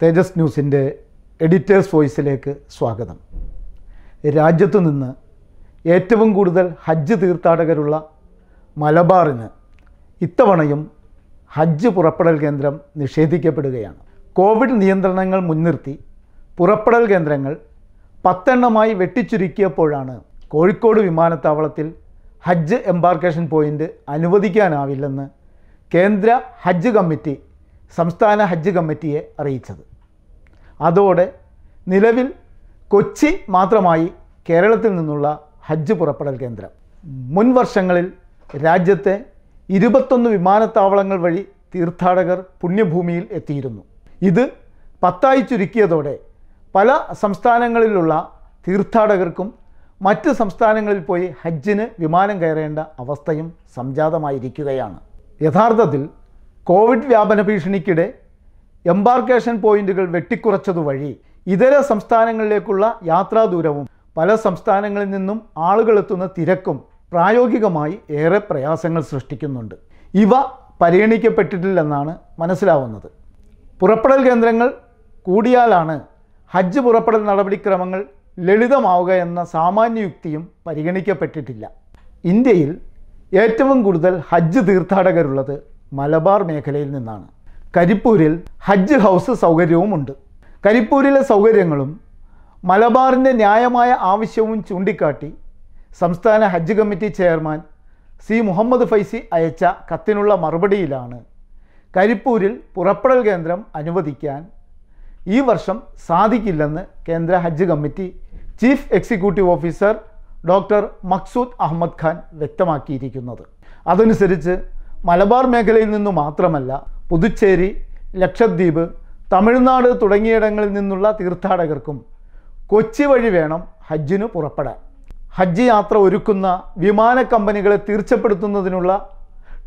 തേജസ് ന്യൂസിൻ്റെ editors വോയിസിലേക്ക് സ്വാഗതം രാജ്യത്തു നിന്ന് ഏറ്റവും കൂടുതൽ ഹജ്ജ് തീർത്ഥാടകരുള്ള മലബാറിന് ഇത്തവണയും ഹജ്ജ് പുറപ്പെടൽ കേന്ദ്രം നിഷേധിക്കപ്പെടുകയാണ് കോവിഡ് നിയന്ത്രണങ്ങൾ മുൻനിർത്തി പുറപ്പെടൽ കേന്ദ്രങ്ങൾ പത്തെണ്ണമായി വെട്ടിച്ചുരുക്കിയപ്പോഴാണ് കോഴിക്കോട് വിമാനത്താവളത്തിൽ ഹജ്ജ് എംബാർക്കേഷൻ പോയിൻ്റ് അനുവദിക്കാനാവില്ലെന്ന് കേന്ദ്ര ഹജ്ജ് കമ്മിറ്റി സംസ്ഥാന ഹജ്ജ് കമ്മിറ്റിയെ അറിയിച്ചത് അതോടെ നിലവിൽ കൊച്ചി മാത്രമായി കേരളത്തിൽ നിന്നുള്ള ഹജ്ജ് പുറപ്പെടൽ കേന്ദ്രം മുൻ വർഷങ്ങളിൽ രാജ്യത്തെ ഇരുപത്തൊന്ന് വിമാനത്താവളങ്ങൾ വഴി തീർത്ഥാടകർ പുണ്യഭൂമിയിൽ എത്തിയിരുന്നു ഇത് പത്തായി ചുരുക്കിയതോടെ പല സംസ്ഥാനങ്ങളിലുള്ള തീർത്ഥാടകർക്കും മറ്റ് സംസ്ഥാനങ്ങളിൽ പോയി ഹജ്ജിന് വിമാനം കയറേണ്ട അവസ്ഥയും സംജാതമായിരിക്കുകയാണ് യഥാർത്ഥത്തിൽ കോവിഡ് വ്യാപന ഭീഷണിക്കിടെ എംബാർക്കേഷൻ പോയിന്റുകൾ വഴി ഇതര സംസ്ഥാനങ്ങളിലേക്കുള്ള യാത്രാദൂരവും പല സംസ്ഥാനങ്ങളിൽ നിന്നും ആളുകളെത്തുന്ന തിരക്കും പ്രായോഗികമായി ഏറെ പ്രയാസങ്ങൾ സൃഷ്ടിക്കുന്നുണ്ട് ഇവ പരിഗണിക്കപ്പെട്ടിട്ടില്ലെന്നാണ് മനസ്സിലാവുന്നത് പുറപ്പെടൽ കേന്ദ്രങ്ങൾ കൂടിയാലാണ് ഹജ്ജ് പുറപ്പെടൽ നടപടിക്രമങ്ങൾ ലളിതമാവുക എന്ന സാമാന്യ യുക്തിയും പരിഗണിക്കപ്പെട്ടിട്ടില്ല ഇന്ത്യയിൽ ഏറ്റവും കൂടുതൽ ഹജ്ജ് തീർത്ഥാടകരുള്ളത് മലബാർ മേഖലയിൽ നിന്നാണ് കരിപ്പൂരിൽ ഹജ്ജ് ഹൗസ് സൗകര്യവുമുണ്ട് കരിപ്പൂരിലെ സൗകര്യങ്ങളും മലബാറിൻ്റെ ന്യായമായ ആവശ്യവും ചൂണ്ടിക്കാട്ടി സംസ്ഥാന ഹജ്ജ് committee chairman C Muhammad Faizy അയച്ച കത്തിനുള്ള മറുപടിയിലാണ് കരിപ്പൂരിൽ പുറപ്പെടൽ കേന്ദ്രം അനുവദിക്കാൻ ഈ വർഷം സാധിക്കില്ലെന്ന് കേന്ദ്ര ഹജ്ജ് committee chief executive officer doctor Maqsood Ahmed Khan വ്യക്തമാക്കിയിരിക്കുന്നത് അതനുസരിച്ച് മലബാർ മേഖലയിൽ നിന്നു മാത്രമല്ല പുതുച്ചേരി ലക്ഷദ്വീപ് തമിഴ്നാട് തുടങ്ങിയിടങ്ങളിൽ നിന്നുള്ള തീർത്ഥാടകർക്കും കൊച്ചി വഴി വേണം ഹജ്ജിന് പുറപ്പെടാൻ ഹജ്ജ് യാത്ര ഒരുക്കുന്ന വിമാന കമ്പനികളെ തീർച്ചപ്പെടുത്തുന്നതിനുള്ള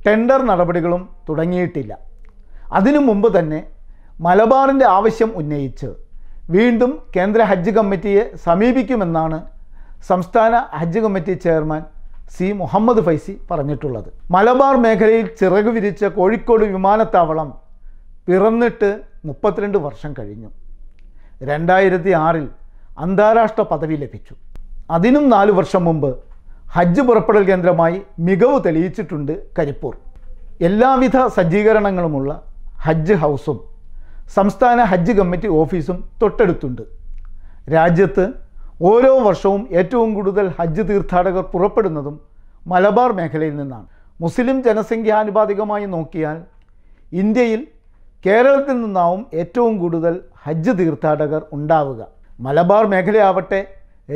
ടെൻഡർ നടപടികളും തുടങ്ങിയിട്ടില്ല അതിനു മുമ്പ് തന്നെ മലബാറിൻ്റെ ആവശ്യം ഉന്നയിച്ച് വീണ്ടും കേന്ദ്ര ഹജ്ജ് കമ്മിറ്റിയെ സമീപിക്കുമെന്നാണ് സംസ്ഥാന ഹജ്ജ് committee chairman C Muhammad Faizy പറഞ്ഞിട്ടുള്ളത് മലബാർ മേഖലയിൽ ചിറകു വിരിച്ച കോഴിക്കോട് വിമാനത്താവളം പിറന്നിട്ട് മുപ്പത്തിരണ്ട് വർഷം കഴിഞ്ഞു രണ്ടായിരത്തി ആറിൽ അന്താരാഷ്ട്ര പദവി ലഭിച്ചു അതിനും നാലു വർഷം മുമ്പ് ഹജ്ജ് പുറപ്പെടൽ കേന്ദ്രമായി മികവ് തെളിയിച്ചിട്ടുണ്ട് കരിപ്പൂർ എല്ലാവിധ സജ്ജീകരണങ്ങളുമുള്ള ഹജ്ജ് ഹൗസും സംസ്ഥാന ഹജ്ജ് കമ്മിറ്റി ഓഫീസും തൊട്ടടുത്തുണ്ട് രാജ്യത്ത് ഓരോ വർഷവും ഏറ്റവും കൂടുതൽ ഹജ്ജ് തീർത്ഥാടകർ പുറപ്പെടുന്നതും മലബാർ മേഖലയിൽ നിന്നാണ് മുസ്ലിം ജനസംഖ്യാനുപാതികമായി നോക്കിയാൽ ഇന്ത്യയിൽ കേരളത്തിൽ നിന്നാവും ഏറ്റവും കൂടുതൽ ഹജ്ജ് തീർത്ഥാടകർ ഉണ്ടാവുക മലബാർ മേഖലയാവട്ടെ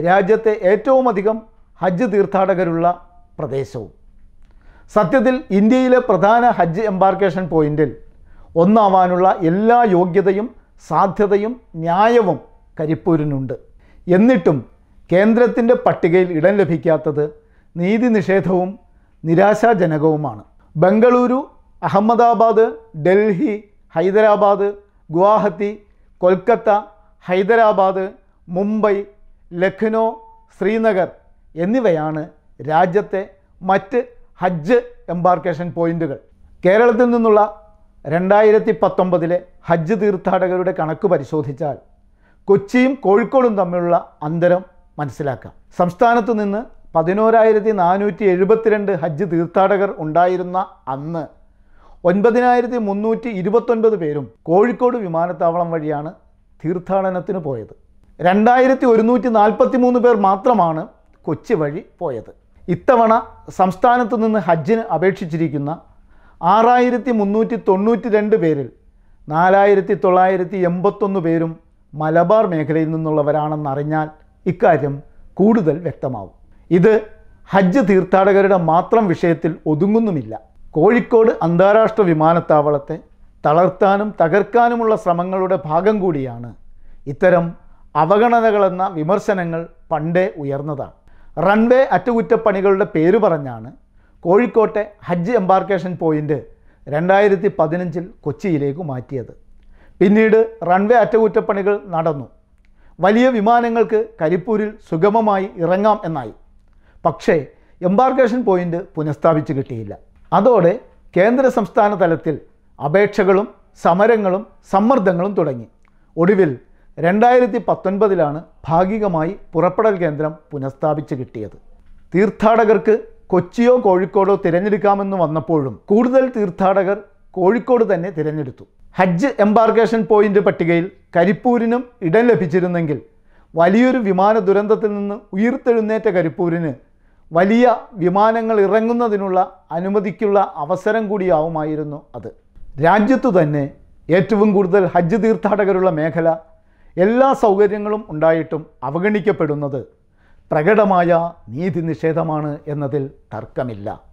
രാജ്യത്തെ ഏറ്റവും അധികം ഹജ്ജ് തീർത്ഥാടകരുള്ള പ്രദേശവും സത്യത്തിൽ ഇന്ത്യയിലെ പ്രധാന ഹജ്ജ് എംബാർക്കേഷൻ പോയിന്റിൽ ഒന്നാവാനുള്ള എല്ലാ യോഗ്യതയും സാധ്യതയും ന്യായവും കരിപ്പൂരിനുണ്ട് എന്നിട്ടും കേന്ദ്രത്തിൻ്റെ പട്ടികയിൽ ഇടം ലഭിക്കാത്തത് നീതി നിഷേധവും നിരാശാജനകവുമാണ് ബംഗളൂരു അഹമ്മദാബാദ് ഡൽഹി ഹൈദരാബാദ് ഗുവാഹത്തി കൊൽക്കത്ത ഹൈദരാബാദ് മുംബൈ ലഖ്നൗ ശ്രീനഗർ എന്നിവയാണ് രാജ്യത്തെ മറ്റ് ഹജ്ജ് എംബാർക്കേഷൻ പോയിന്റുകൾ കേരളത്തിൽ നിന്നുള്ള രണ്ടായിരത്തി പത്തൊമ്പതിലെ ഹജ്ജ് തീർത്ഥാടകരുടെ കണക്ക് പരിശോധിച്ചാൽ കൊച്ചിയും കോഴിക്കോടും തമ്മിലുള്ള അന്തരം മനസ്സിലാക്കാം സംസ്ഥാനത്തു നിന്ന് പതിനോരായിരത്തി നാനൂറ്റി എഴുപത്തിരണ്ട് ഹജ്ജ് തീർത്ഥാടകർ ഉണ്ടായിരുന്ന അന്ന് ഒൻപതിനായിരത്തി മുന്നൂറ്റി ഇരുപത്തൊൻപത് പേരും കോഴിക്കോട് വിമാനത്താവളം വഴിയാണ് തീർത്ഥാടനത്തിന് പോയത് രണ്ടായിരത്തി ഒരുന്നൂറ്റി നാൽപ്പത്തി മൂന്ന് പേർ മാത്രമാണ് കൊച്ചി വഴി പോയത് ഇത്തവണ സംസ്ഥാനത്തു നിന്ന് ഹജ്ജിന് അപേക്ഷിച്ചിരിക്കുന്ന ആറായിരത്തി മുന്നൂറ്റി തൊണ്ണൂറ്റി രണ്ട് പേരിൽ നാലായിരത്തി തൊള്ളായിരത്തി എൺപത്തൊന്ന് പേരും മലബാർ മേഖലയിൽ നിന്നുള്ളവരാണെന്നറിഞ്ഞാൽ ഇക്കാര്യം കൂടുതൽ വ്യക്തമാവും ഇത് ഹജ്ജ് തീർത്ഥാടകരുടെ മാത്രം വിഷയത്തിൽ ഒതുങ്ങുന്നുമില്ല കോഴിക്കോട് അന്താരാഷ്ട്ര വിമാനത്താവളത്തെ തളർത്താനും തകർക്കാനുമുള്ള ശ്രമങ്ങളുടെ ഭാഗം കൂടിയാണ് ഇത്തരം അവഗണനകളെന്ന വിമർശനങ്ങൾ പണ്ടേ ഉയർന്നതാണ് റൺവേ അറ്റകുറ്റപ്പണികളുടെ പേര് പറഞ്ഞാണ് കോഴിക്കോട്ടെ ഹജ്ജ് എംബാർക്കേഷൻ പോയിൻ്റ് രണ്ടായിരത്തി പതിനഞ്ചിൽ കൊച്ചിയിലേക്ക് മാറ്റിയത് പിന്നീട് റൺവേ അറ്റകുറ്റപ്പണികൾ നടന്നു വലിയ വിമാനങ്ങൾക്ക് കരിപ്പൂരിൽ സുഗമമായി ഇറങ്ങാം എന്നായി പക്ഷേ എംബാർക്കേഷൻ പോയിന്റ് പുനഃസ്ഥാപിച്ചു കിട്ടിയില്ല അതോടെ കേന്ദ്ര സംസ്ഥാന തലത്തിൽ അപേക്ഷകളും സമരങ്ങളും സമ്മർദ്ദങ്ങളും തുടങ്ങി ഒടുവിൽ രണ്ടായിരത്തി പത്തൊൻപതിലാണ് ഭാഗികമായി പുറപ്പെടൽ കേന്ദ്രം പുനഃസ്ഥാപിച്ചു കിട്ടിയത് തീർത്ഥാടകർക്ക് കൊച്ചിയോ കോഴിക്കോടോ തിരഞ്ഞെടുക്കാമെന്ന് വന്നപ്പോഴും കൂടുതൽ തീർത്ഥാടകർ കോഴിക്കോട് തന്നെ തിരഞ്ഞെടുത്തു ഹജ്ജ് എംബാർക്കേഷൻ പോയിന്റ് പട്ടികയിൽ കരിപ്പൂരിനും ഇടം ലഭിച്ചിരുന്നെങ്കിൽ വലിയൊരു വിമാന ദുരന്തത്തിൽ നിന്ന് ഉയർത്തെഴുന്നേറ്റ കരിപ്പൂരിന് വലിയ വിമാനങ്ങൾ ഇറങ്ങുന്നതിനുള്ള അനുമതിക്കുള്ള അവസരം കൂടിയാവുമായിരുന്നു അത് രാജ്യത്തു തന്നെ ഏറ്റവും കൂടുതൽ ഹജ്ജ് തീർത്ഥാടകരുള്ള മേഖല എല്ലാ സൗകര്യങ്ങളും ഉണ്ടായിട്ടും അവഗണിക്കപ്പെടുന്നത് പ്രകടമായ നീതി നിഷേധമാണ് എന്നതിൽ തർക്കമില്ല